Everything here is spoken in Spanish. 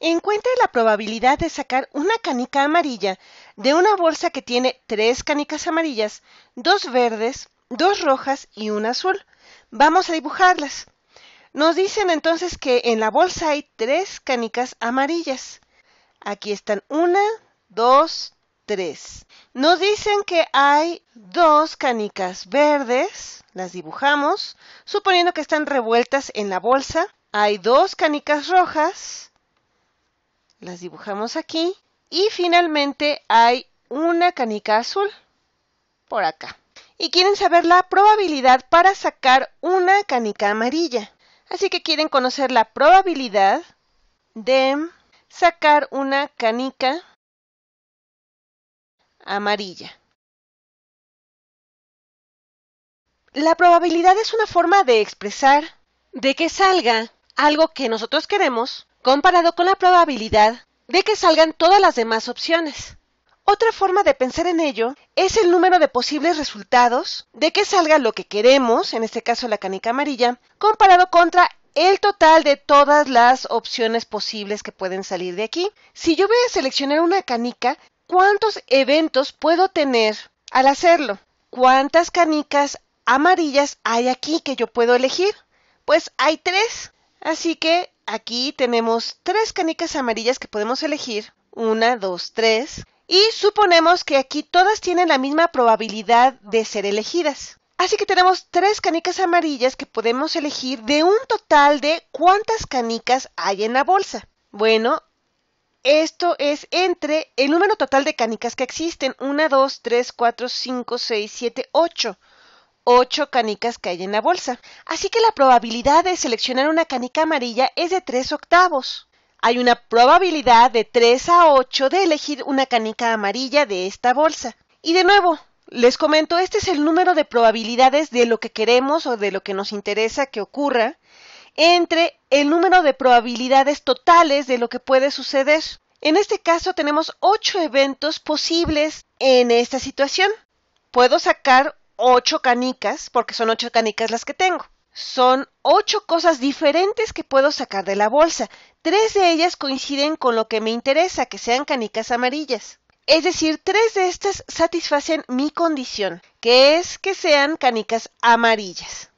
encuentre la probabilidad de sacar una canica amarilla de una bolsa que tiene tres canicas amarillas, dos verdes, dos rojas y una azul. Vamos a dibujarlas. Nos dicen entonces que en la bolsa hay tres canicas amarillas. Aquí están una, dos, tres. Nos dicen que hay dos canicas verdes, las dibujamos, suponiendo que están revueltas en la bolsa. Hay dos canicas rojas, las dibujamos aquí. Y finalmente hay una canica azul por acá. Y quieren saber la probabilidad para sacar una canica amarilla. Así que quieren conocer la probabilidad de sacar una canica amarilla. La probabilidad es una forma de expresar de que salga algo que nosotros queremos comparado con la probabilidad de que salgan todas las demás opciones. Otra forma de pensar en ello es el número de posibles resultados de que salga lo que queremos, en este caso la canica amarilla, comparado contra el total de todas las opciones posibles que pueden salir de aquí. Si yo voy a seleccionar una canica, ¿cuántos eventos puedo tener al hacerlo? ¿Cuántas canicas amarillas hay aquí que yo puedo elegir? Pues hay tres. Así que aquí tenemos tres canicas amarillas que podemos elegir. Una, dos, tres. Y suponemos que aquí todas tienen la misma probabilidad de ser elegidas. Así que tenemos tres canicas amarillas que podemos elegir de un total de cuántas canicas hay en la bolsa. Bueno, esto es entre el número total de canicas que existen. una, dos, tres, cuatro, cinco, seis, siete, ocho ocho canicas que hay en la bolsa. Así que la probabilidad de seleccionar una canica amarilla es de tres octavos. Hay una probabilidad de 3 a 8 de elegir una canica amarilla de esta bolsa. Y de nuevo, les comento, este es el número de probabilidades de lo que queremos o de lo que nos interesa que ocurra entre el número de probabilidades totales de lo que puede suceder. En este caso tenemos 8 eventos posibles en esta situación. Puedo sacar ocho canicas, porque son ocho canicas las que tengo. Son ocho cosas diferentes que puedo sacar de la bolsa. Tres de ellas coinciden con lo que me interesa, que sean canicas amarillas. Es decir, tres de estas satisfacen mi condición, que es que sean canicas amarillas.